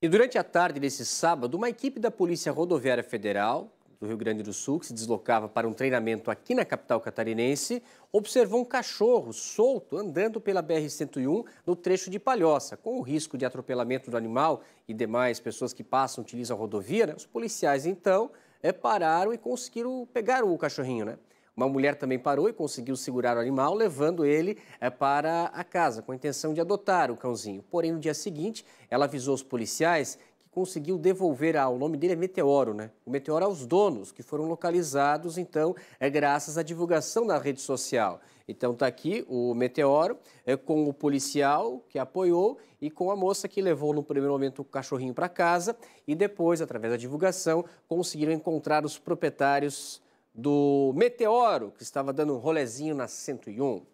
E durante a tarde desse sábado, uma equipe da Polícia Rodoviária Federal do Rio Grande do Sul, que se deslocava para um treinamento aqui na capital catarinense, observou um cachorro solto andando pela BR-101 no trecho de Palhoça, com o risco de atropelamento do animal e demais pessoas que passam utilizam a rodovia. Né? Os policiais, então, eh, pararam e conseguiram pegar o cachorrinho, né? Uma mulher também parou e conseguiu segurar o animal, levando ele eh, para a casa, com a intenção de adotar o cãozinho. Porém, no dia seguinte, ela avisou os policiais que conseguiu devolver ao nome dele é Meteoro, né? O Meteoro aos donos, que foram localizados, então, é graças à divulgação na rede social. Então está aqui o meteoro é, com o policial que apoiou e com a moça que levou no primeiro momento o cachorrinho para casa e depois, através da divulgação, conseguiram encontrar os proprietários do meteoro que estava dando um rolezinho na 101.